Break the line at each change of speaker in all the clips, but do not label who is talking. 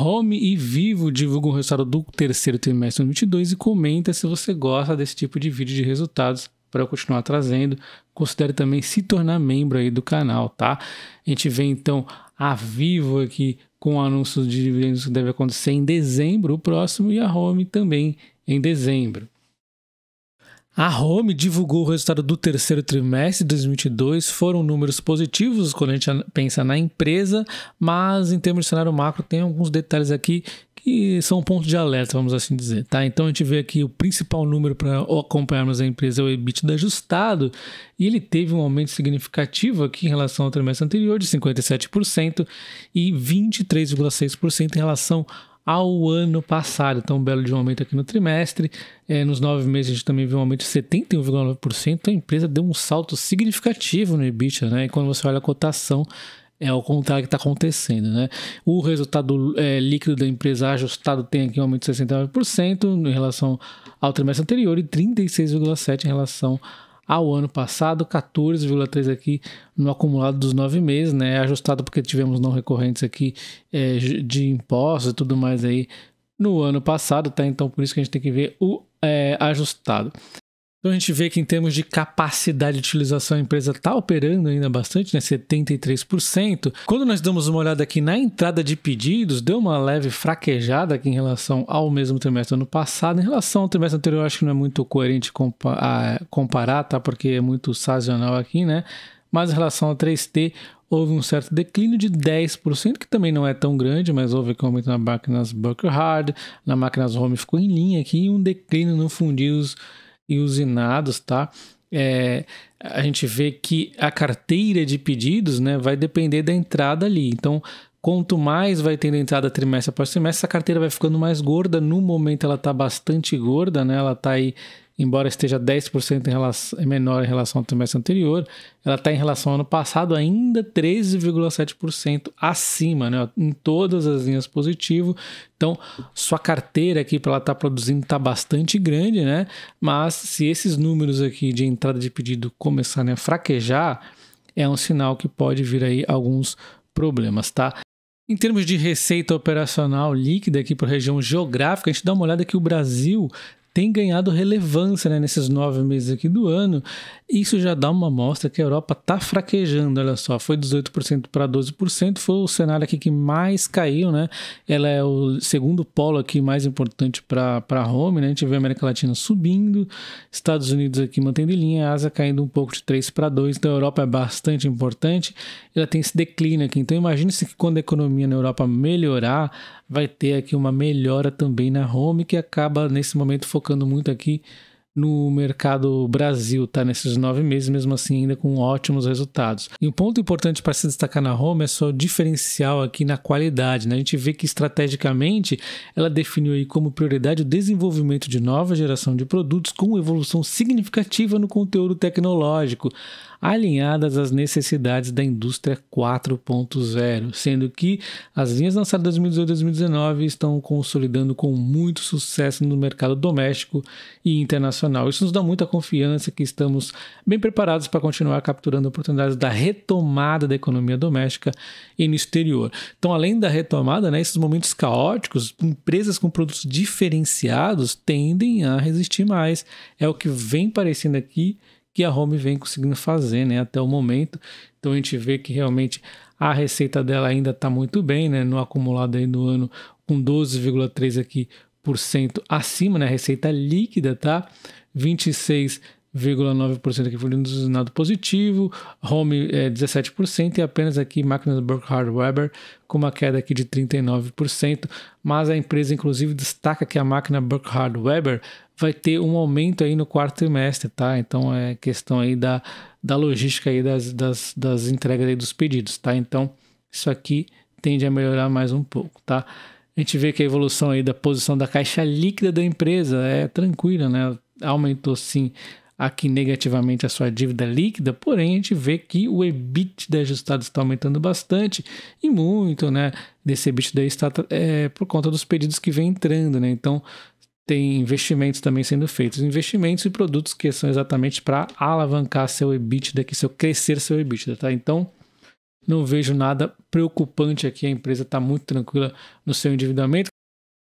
Home e Vivo divulgam o resultado do terceiro trimestre de 2022 e comenta se você gosta desse tipo de vídeo de resultados para eu continuar trazendo. Considere também se tornar membro aí do canal, tá? A gente vê então a Vivo aqui com anúncios de dividendos que deve acontecer em dezembro o próximo e a Home também em dezembro. A Home divulgou o resultado do terceiro trimestre de 2022. Foram números positivos quando a gente pensa na empresa, mas em termos de cenário macro, tem alguns detalhes aqui que são pontos de alerta, vamos assim dizer. Tá? Então a gente vê aqui o principal número para acompanharmos a empresa é o EBITDA ajustado, e ele teve um aumento significativo aqui em relação ao trimestre anterior, de 57% e 23,6% em relação ao ano passado. Então, um belo de um aumento aqui no trimestre. É, nos nove meses a gente também viu um aumento de 71,9%. Então, a empresa deu um salto significativo no EBITDA, né? E quando você olha a cotação, é o contrário que está acontecendo, né? O resultado é, líquido da empresa ajustado tem aqui um aumento de 69% em relação ao trimestre anterior e 36,7% em relação ao ao ano passado, 14,3 aqui no acumulado dos nove meses, né? É ajustado porque tivemos não recorrentes aqui é, de impostos e tudo mais aí no ano passado, tá? Então por isso que a gente tem que ver o é, ajustado. Então a gente vê que em termos de capacidade de utilização a empresa está operando ainda bastante, né? 73%. Quando nós damos uma olhada aqui na entrada de pedidos, deu uma leve fraquejada aqui em relação ao mesmo trimestre do ano passado. Em relação ao trimestre anterior, acho que não é muito coerente comparar, tá? Porque é muito sazonal aqui, né? Mas em relação ao 3T, houve um certo declínio de 10%, que também não é tão grande, mas houve que um aumento na máquinas Burkhard, na máquinas Home ficou em linha aqui, e um declínio no fundidos e usinados, tá? É, a gente vê que a carteira de pedidos né, vai depender da entrada ali. Então, quanto mais vai tendo entrada trimestre após trimestre, essa carteira vai ficando mais gorda. No momento ela está bastante gorda, né? Ela está aí embora esteja 10% em relação, menor em relação ao trimestre anterior, ela está em relação ao ano passado ainda 13,7% acima, né? em todas as linhas positivo. Então, sua carteira aqui para ela estar tá produzindo está bastante grande, né? mas se esses números aqui de entrada de pedido começarem a fraquejar, é um sinal que pode vir aí alguns problemas, tá? Em termos de receita operacional líquida aqui para a região geográfica, a gente dá uma olhada que o Brasil tem ganhado relevância né, nesses nove meses aqui do ano. Isso já dá uma amostra que a Europa está fraquejando, olha só, foi 18% para 12%, foi o cenário aqui que mais caiu, né? Ela é o segundo polo aqui mais importante para a home, né? A gente vê a América Latina subindo, Estados Unidos aqui mantendo em linha, a Ásia caindo um pouco de 3 para 2, então a Europa é bastante importante, ela tem esse declínio aqui, então imagine-se que quando a economia na Europa melhorar, vai ter aqui uma melhora também na home, que acaba nesse momento focando muito aqui no mercado Brasil, tá? Nesses nove meses, mesmo assim, ainda com ótimos resultados. E um ponto importante para se destacar na Home é só o diferencial aqui na qualidade, né? A gente vê que estrategicamente ela definiu aí como prioridade o desenvolvimento de nova geração de produtos com evolução significativa no conteúdo tecnológico alinhadas às necessidades da indústria 4.0, sendo que as linhas lançadas em 2018 e 2019 estão consolidando com muito sucesso no mercado doméstico e internacional. Isso nos dá muita confiança que estamos bem preparados para continuar capturando oportunidades da retomada da economia doméstica e no exterior. Então, além da retomada, né, esses momentos caóticos, empresas com produtos diferenciados tendem a resistir mais. É o que vem parecendo aqui que a Home vem conseguindo fazer, né, até o momento. Então a gente vê que realmente a receita dela ainda está muito bem, né, no acumulado aí do ano com 12,3 aqui por cento acima, né, a receita líquida, tá? 26 1,9% aqui foi usinado positivo, home é 17% e apenas aqui máquinas Burkhard Weber com uma queda aqui de 39%, mas a empresa inclusive destaca que a máquina Burkhard Weber vai ter um aumento aí no quarto trimestre, tá? Então é questão aí da, da logística aí das, das, das entregas aí dos pedidos, tá? Então isso aqui tende a melhorar mais um pouco, tá? A gente vê que a evolução aí da posição da caixa líquida da empresa é tranquila, né? Aumentou sim aqui negativamente a sua dívida líquida, porém a gente vê que o EBITDA ajustado está aumentando bastante e muito, né? Desse EBITDA está é, por conta dos pedidos que vem entrando, né? Então tem investimentos também sendo feitos, investimentos e produtos que são exatamente para alavancar seu EBITDA, que seu crescer seu EBITDA, tá? Então não vejo nada preocupante aqui, a empresa está muito tranquila no seu endividamento.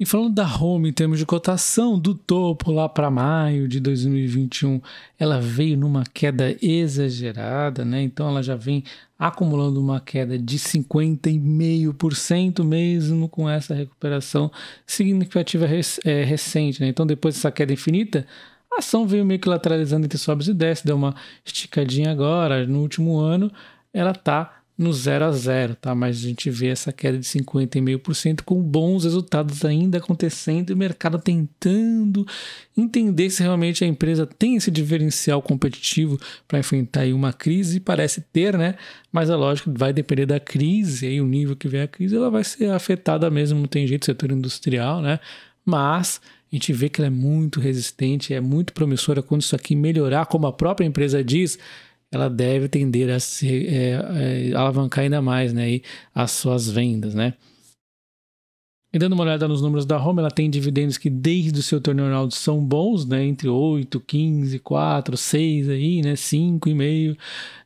E falando da Home em termos de cotação, do topo lá para maio de 2021, ela veio numa queda exagerada, né? Então ela já vem acumulando uma queda de 50,5% mesmo com essa recuperação significativa é, recente, né? Então depois dessa queda infinita, a ação veio meio que lateralizando entre sobres e desce, deu uma esticadinha agora, no último ano ela está no 0 a 0, tá? Mas a gente vê essa queda de 50,5% com bons resultados ainda acontecendo e o mercado tentando entender se realmente a empresa tem esse diferencial competitivo para enfrentar uma crise, parece ter, né? Mas é lógico, vai depender da crise, e o nível que vem a crise, ela vai ser afetada mesmo, não tem jeito, setor industrial, né? Mas a gente vê que ela é muito resistente, é muito promissora quando isso aqui melhorar, como a própria empresa diz, ela deve tender a se é, é, alavancar ainda mais né, aí as suas vendas. Né? E dando uma olhada nos números da Roma, ela tem dividendos que desde o seu torneio Ronaldo são bons, né? Entre 8, 15, 4, 6 aí, né? 5,5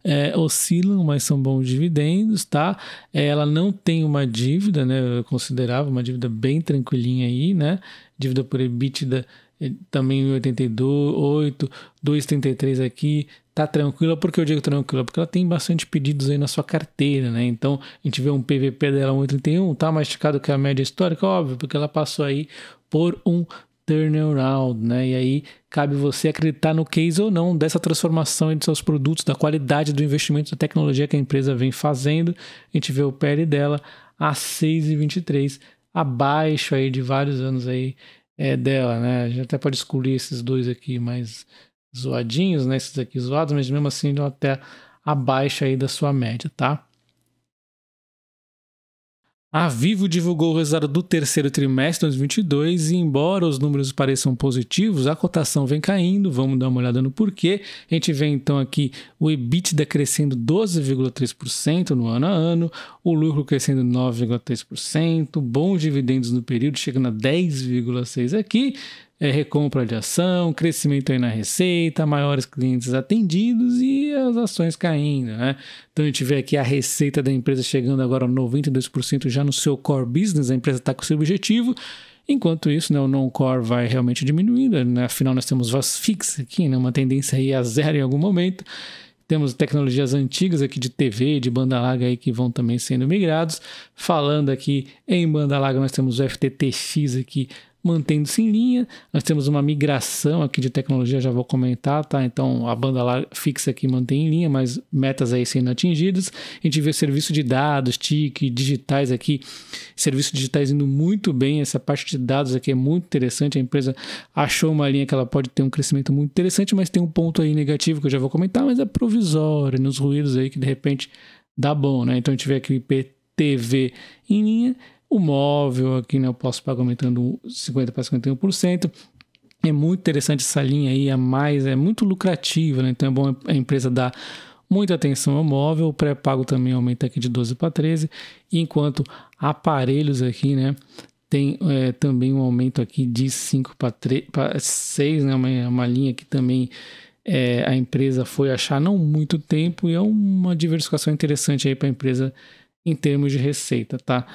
é, oscilam, mas são bons dividendos, tá? É, ela não tem uma dívida, né? Considerável, uma dívida bem tranquilinha aí, né? Dívida por EBITDA é, também 82, 8, 2,33 aqui, tá tranquila, porque eu digo tranquila? Porque ela tem bastante pedidos aí na sua carteira, né? Então a gente vê um PVP dela 1,31, tá mais esticado que é a média histórica, óbvio, porque ela passou aí por um turnaround, né? E aí cabe você acreditar no case ou não dessa transformação de seus produtos, da qualidade do investimento da tecnologia que a empresa vem fazendo. A gente vê o PL dela a 6,23, abaixo aí de vários anos aí é, dela, né? A gente até pode excluir esses dois aqui, mas zoadinhos, né? Esses aqui zoados, mas mesmo assim até abaixo aí da sua média, tá? A Vivo divulgou o resultado do terceiro trimestre de 2022 e, embora os números pareçam positivos, a cotação vem caindo. Vamos dar uma olhada no porquê. A gente vê então aqui o EBITDA crescendo 12,3% no ano a ano, o lucro crescendo 9,3%, bons dividendos no período, chegando a 10,6% aqui é, recompra de ação, crescimento aí na receita, maiores clientes atendidos e as ações caindo, né? Então a gente vê aqui a receita da empresa chegando agora a 92% já no seu core business, a empresa está com seu objetivo. Enquanto isso, né, o non-core vai realmente diminuindo, né? afinal nós temos voz fixa aqui, né? uma tendência aí a zero em algum momento. Temos tecnologias antigas aqui de TV, de banda larga aí que vão também sendo migrados. Falando aqui em banda larga, nós temos o FTTX aqui mantendo-se em linha. Nós temos uma migração aqui de tecnologia, já vou comentar, tá? Então a banda lá fixa aqui mantém em linha, mas metas aí sendo atingidas. A gente vê serviço de dados, TIC, digitais aqui, serviços digitais indo muito bem. Essa parte de dados aqui é muito interessante. A empresa achou uma linha que ela pode ter um crescimento muito interessante, mas tem um ponto aí negativo que eu já vou comentar, mas é provisório, nos ruídos aí que de repente dá bom, né? Então a gente vê aqui o IPTV em linha o móvel, aqui né, eu posso pagar aumentando 50% para 51%. É muito interessante essa linha aí, a mais, é muito lucrativa, né? então é bom a empresa dar muita atenção ao móvel, o pré-pago também aumenta aqui de 12 para 13, enquanto aparelhos aqui, né, tem é, também um aumento aqui de 5 para 6, né, uma, uma linha que também é, a empresa foi achar não muito tempo e é uma diversificação interessante aí para a empresa em termos de receita, tá?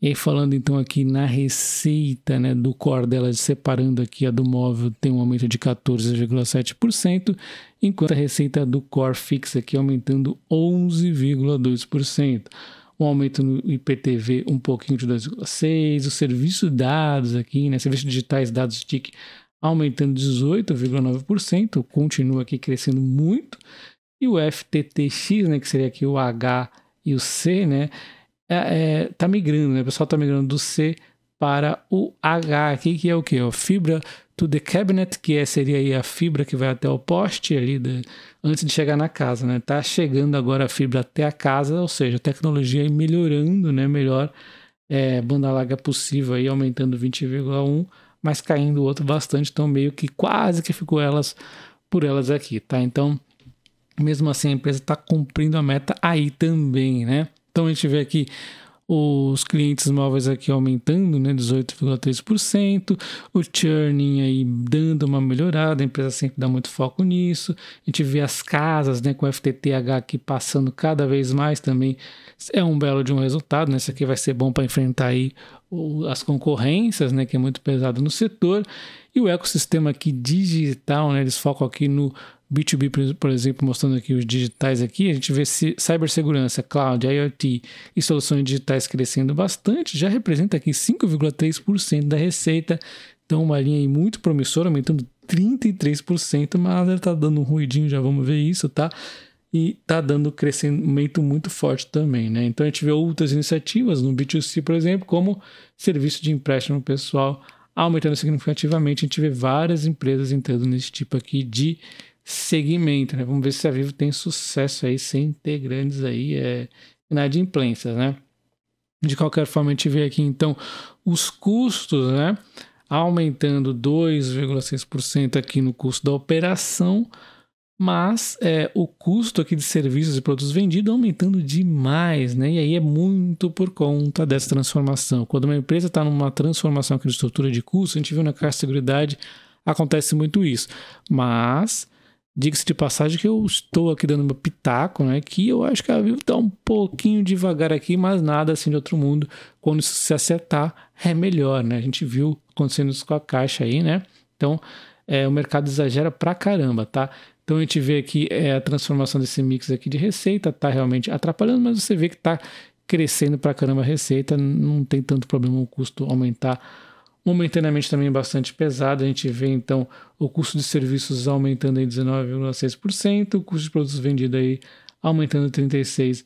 E falando então aqui na receita né, do core dela, separando aqui a do móvel, tem um aumento de 14,7%, enquanto a receita do core fixa aqui aumentando 11,2%. Um aumento no IPTV um pouquinho de 2,6%, o serviço de dados aqui, né, serviços digitais, dados TIC aumentando 18,9%, continua aqui crescendo muito, e o FTTX, né, que seria aqui o H e o C, né, é, é, tá migrando, né? O pessoal tá migrando do C para o H aqui, que é o que? Fibra to the cabinet, que é, seria a fibra que vai até o poste ali de, antes de chegar na casa, né? Tá chegando agora a fibra até a casa, ou seja, a tecnologia melhorando, né? Melhor é, banda larga possível aí, aumentando 20,1, mas caindo o outro bastante, então meio que quase que ficou elas por elas aqui, tá? Então, mesmo assim, a empresa está cumprindo a meta aí também, né? Então a gente vê aqui os clientes móveis aqui aumentando, né, 18,3%, o churning aí dando uma melhorada, a empresa sempre dá muito foco nisso. A gente vê as casas, né, com o FTTH aqui passando cada vez mais também. É um belo de um resultado, né? Isso aqui vai ser bom para enfrentar aí as concorrências, né, que é muito pesado no setor. E o ecossistema aqui digital, né, eles focam aqui no B2B, por exemplo, mostrando aqui os digitais aqui, a gente vê cibersegurança, cloud, IoT e soluções digitais crescendo bastante, já representa aqui 5,3% da receita. Então, uma linha muito promissora, aumentando 33%, mas ela está dando um ruidinho, já vamos ver isso, tá? E está dando crescimento muito forte também, né? Então, a gente vê outras iniciativas no B2C, por exemplo, como serviço de empréstimo pessoal aumentando significativamente. A gente vê várias empresas entrando nesse tipo aqui de segmento, né? Vamos ver se a Vivo tem sucesso aí sem ter grandes aí é, inadimplências, né? De qualquer forma, a gente vê aqui então os custos, né? Aumentando 2,6% aqui no custo da operação, mas é, o custo aqui de serviços e produtos vendidos aumentando demais, né? E aí é muito por conta dessa transformação. Quando uma empresa está numa transformação aqui de estrutura de custo, a gente viu na Caixa de Seguridade acontece muito isso. Mas Diga-se de passagem que eu estou aqui dando meu pitaco, né? Que eu acho que a Vivo está um pouquinho devagar aqui, mas nada assim de outro mundo. Quando isso se acertar, é melhor, né? A gente viu acontecendo isso com a caixa aí, né? Então, é, o mercado exagera pra caramba, tá? Então a gente vê aqui é, a transformação desse mix aqui de receita, tá realmente atrapalhando, mas você vê que tá crescendo pra caramba a receita, não tem tanto problema o custo aumentar momentaneamente também bastante pesado. A gente vê então o custo de serviços aumentando em 19,6%, o custo de produtos vendidos aí aumentando 36,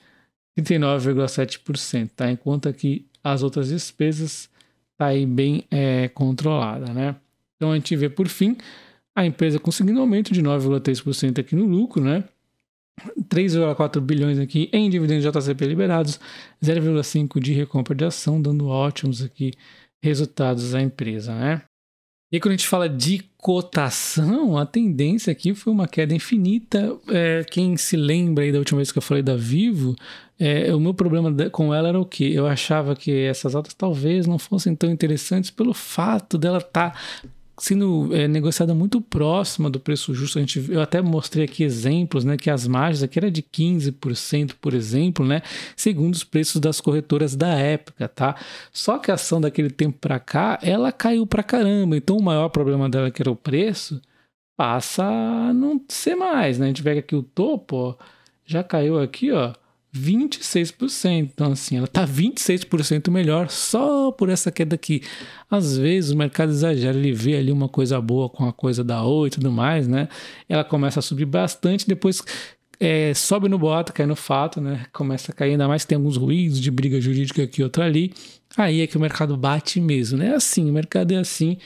39,7%, tá? Enquanto aqui as outras despesas tá aí bem é, controlada, né? Então a gente vê por fim a empresa conseguindo um aumento de 9,3% aqui no lucro, né? 3,4 bilhões aqui em dividendos JCP liberados, 0,5 de recompra de ação, dando ótimos aqui resultados da empresa, né? E quando a gente fala de cotação, a tendência aqui foi uma queda infinita. É, quem se lembra aí da última vez que eu falei da Vivo, é, o meu problema com ela era o que? Eu achava que essas altas talvez não fossem tão interessantes pelo fato dela estar tá sendo é, negociada muito próxima do preço justo. A gente, eu até mostrei aqui exemplos, né, que as margens aqui era de 15%, por exemplo, né, segundo os preços das corretoras da época, tá? Só que a ação daquele tempo para cá, ela caiu para caramba. Então o maior problema dela que era o preço, passa a não ser mais, né? A gente pega aqui o topo, ó, já caiu aqui, ó, 26%. Então, assim, ela está 26% melhor só por essa queda aqui. Às vezes o mercado exagera, ele vê ali uma coisa boa com a coisa da Oi e tudo mais, né? Ela começa a subir bastante, depois é, sobe no boato, cai no fato, né? Começa a cair, ainda mais tem alguns ruídos de briga jurídica aqui, outra ali. Aí é que o mercado bate mesmo, né? É assim, o mercado é assim.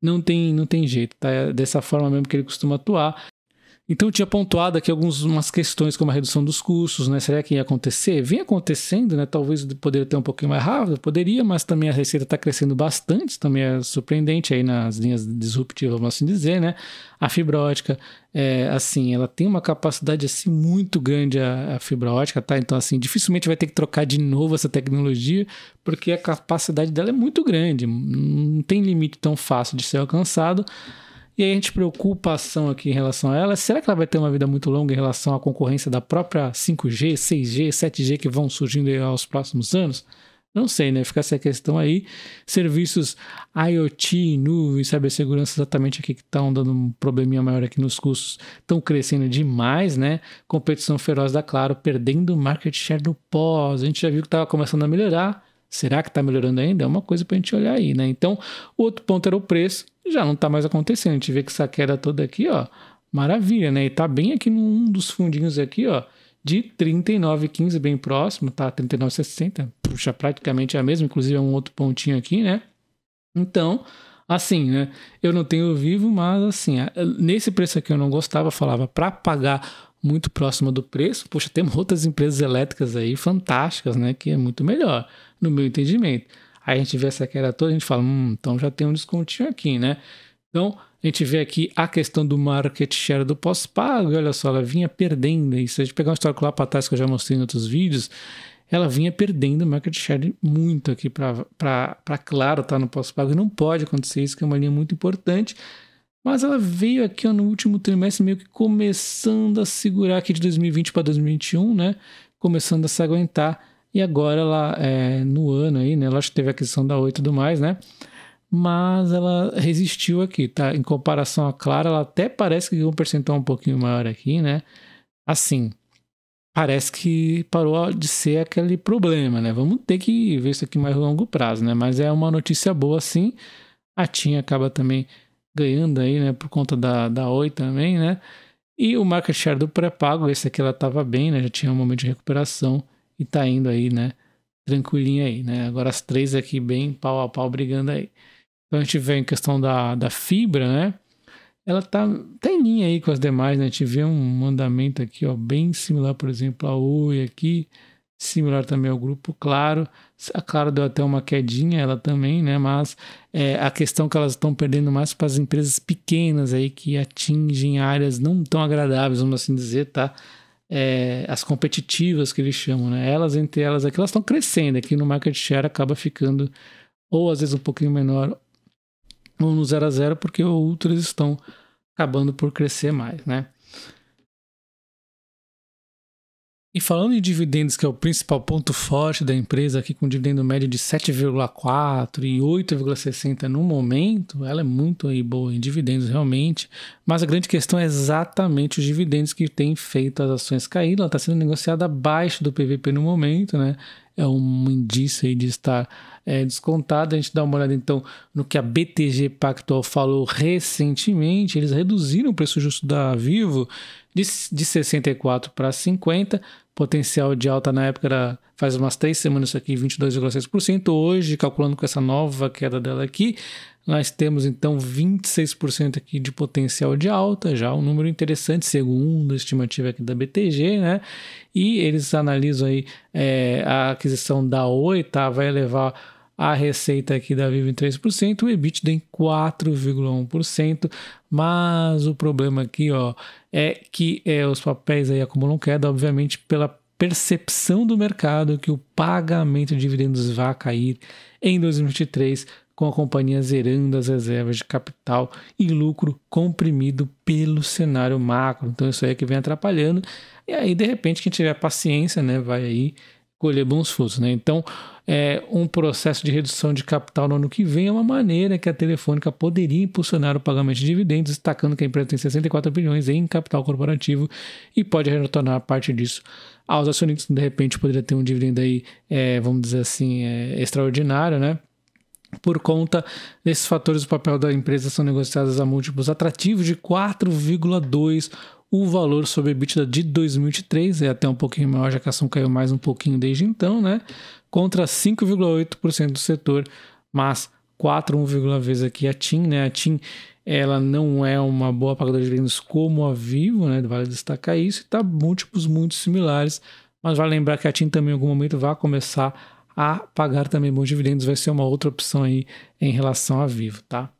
Não tem, não tem jeito, tá? É dessa forma mesmo que ele costuma atuar. Então eu tinha pontuado aqui algumas questões como a redução dos custos, né? Será que ia acontecer? Vem acontecendo, né? Talvez poderia ter um pouquinho mais rápido, poderia, mas também a receita está crescendo bastante, também é surpreendente aí nas linhas disruptivas, vamos assim dizer, né? A fibra ótica, é, assim, ela tem uma capacidade assim muito grande a, a fibra ótica, tá? Então assim, dificilmente vai ter que trocar de novo essa tecnologia, porque a capacidade dela é muito grande, não tem limite tão fácil de ser alcançado. E aí a gente preocupação aqui em relação a ela, será que ela vai ter uma vida muito longa em relação à concorrência da própria 5G, 6G, 7G que vão surgindo aos próximos anos? Não sei, né? Fica essa questão aí. Serviços IoT, nuvem, cibersegurança, exatamente aqui que estão tá dando um probleminha maior aqui nos custos, estão crescendo demais, né? Competição feroz da Claro, perdendo market share do pós. A gente já viu que estava começando a melhorar. Será que está melhorando ainda? É uma coisa para a gente olhar aí, né? Então, outro ponto era o preço já não está mais acontecendo. A gente vê que essa queda toda aqui, ó, maravilha, né? E tá bem aqui num dos fundinhos aqui, ó, de 39,15, bem próximo, tá? 39,60, puxa, praticamente é a mesma, inclusive é um outro pontinho aqui, né? Então, assim, né? Eu não tenho vivo, mas assim, nesse preço aqui eu não gostava, falava para pagar muito próximo do preço. Poxa, temos outras empresas elétricas aí fantásticas, né? Que é muito melhor, no meu entendimento. Aí a gente vê essa queda toda, a gente fala, hum, então já tem um descontinho aqui, né? Então, a gente vê aqui a questão do market share do pós-pago, olha só, ela vinha perdendo. E se a gente pegar um histórico lá para trás que eu já mostrei em outros vídeos, ela vinha perdendo market share muito aqui para Claro estar tá no pós-pago. E não pode acontecer isso, que é uma linha muito importante. Mas ela veio aqui ó, no último trimestre meio que começando a segurar aqui de 2020 para 2021, né? Começando a se aguentar e agora ela, é, no ano aí, né? Ela acho que teve a aquisição da Oi e tudo mais, né? Mas ela resistiu aqui, tá? Em comparação à Clara, ela até parece que ganhou um percentual um pouquinho maior aqui, né? Assim, parece que parou de ser aquele problema, né? Vamos ter que ver isso aqui mais a longo prazo, né? Mas é uma notícia boa, sim. A TIM acaba também ganhando aí, né? Por conta da, da Oi também, né? E o market share do pré-pago, esse aqui ela estava bem, né? Já tinha um momento de recuperação e tá indo aí, né? Tranquilinho aí, né? Agora as três aqui bem pau a pau brigando aí. Então a gente vê em questão da, da fibra, né? Ela tá, tá em linha aí com as demais, né? A gente vê um mandamento aqui, ó, bem similar, por exemplo, a Oi aqui, similar também ao grupo Claro. A Claro deu até uma quedinha, ela também, né? Mas é, a questão que elas estão perdendo mais para as empresas pequenas aí que atingem áreas não tão agradáveis, vamos assim dizer, tá? é, as competitivas que eles chamam, né? Elas entre elas aqui, é elas estão crescendo. Aqui é no market share acaba ficando ou às vezes um pouquinho menor ou no 0 a 0 porque outras estão acabando por crescer mais, né? E falando em dividendos, que é o principal ponto forte da empresa, aqui com dividendo médio de 7,4 e 8,60 no momento, ela é muito aí boa em dividendos realmente. Mas a grande questão é exatamente os dividendos que têm feito as ações cair. Ela está sendo negociada abaixo do PVP no momento, né? É um indício aí de estar é, descontada. A gente dá uma olhada então no que a BTG Pactual falou recentemente. Eles reduziram o preço justo da Vivo de, de 64 para 50 potencial de alta na época era, faz umas três semanas isso aqui, 22,6%. Hoje, calculando com essa nova queda dela aqui, nós temos então 26% aqui de potencial de alta, já um número interessante, segundo a estimativa aqui da BTG, né? E eles analisam aí é, a aquisição da Oi, tá? Vai levar a receita aqui da Vivo em 3%, o EBITDA em 4,1%, mas o problema aqui ó, é que é, os papéis aí acumulam queda, obviamente, pela percepção do mercado que o pagamento de dividendos vai cair em 2023, com a companhia zerando as reservas de capital e lucro comprimido pelo cenário macro. Então isso aí é que vem atrapalhando. E aí, de repente, quem tiver paciência, né, vai aí colher bons frutos. Né? Então, é, um processo de redução de capital no ano que vem é uma maneira que a Telefônica poderia impulsionar o pagamento de dividendos, destacando que a empresa tem 64 bilhões em capital corporativo e pode retornar parte disso aos acionistas. De repente, poderia ter um dividendo aí, é, vamos dizer assim, é, extraordinário, né? Por conta desses fatores, o papel da empresa são negociados a múltiplos atrativos de 4,2 o valor sobre EBITDA de 2003 é até um pouquinho maior, já que a ação caiu mais um pouquinho desde então, né? Contra 5,8% do setor, mas 4,1 vezes aqui a TIM, né? A TIM ela não é uma boa pagadora de dividendos como a Vivo, né? Vale destacar isso, e está múltiplos muito similares, mas vale lembrar que a TIM também em algum momento vai começar a pagar também bons dividendos, vai ser uma outra opção aí em relação a Vivo, tá?